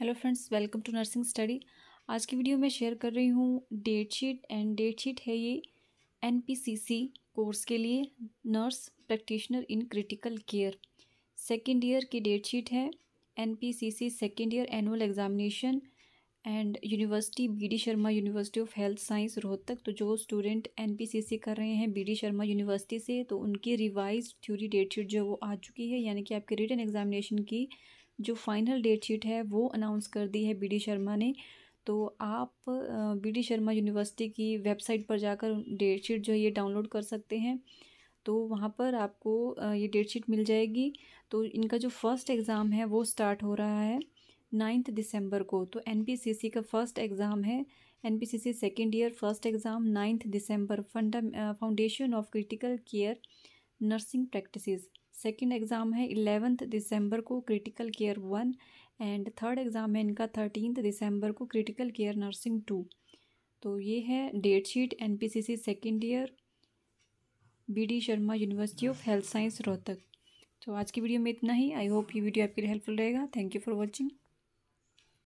hello friends welcome to nursing study आज की video में शेयर कर रही हूँ date sheet and date sheet है ये एनपीसीसी कोर्स के लिए nurse practitioner in critical care second year की डेट शीट है NPCC second year annual examination and university BD Sharma university of health science Rohtak तो जो स्टूडेंट एन कर रहे हैं बी शर्मा यूनिवर्सिटी से तो उनकी रिवाइज थ्योरी डेट शीट जो वो आ चुकी है यानी कि आपके रिटर्न एग्जामिनेशन की जो फाइनल डेट शीट है वो अनाउंस कर दी है बी डी शर्मा ने तो आप बी डी शर्मा यूनिवर्सिटी की वेबसाइट पर जाकर डेट शीट जो है ये डाउनलोड कर सकते हैं तो वहाँ पर आपको ये डेट शीट मिल जाएगी तो इनका जो फ़र्स्ट एग्ज़ाम है वो स्टार्ट हो रहा है नाइन्थ दिसंबर को तो एन का फ़र्स्ट एग्ज़ाम है N P second year first exam ninth दिसंबर फंडा foundation of critical care nursing practice second exam है इलेवेंथ दिसंबर को critical care one and third exam है इनका थर्टीनथ दिसंबर को क्रिटिकल केयर नर्सिंग टू तो ये है date sheet N P C C second year B D Sharma university of health science Rohtak तो आज की वीडियो में इतना ही आई होप ये वीडियो आपके लिए हेल्पफुल रहेगा थैंक यू फॉर वॉचिंग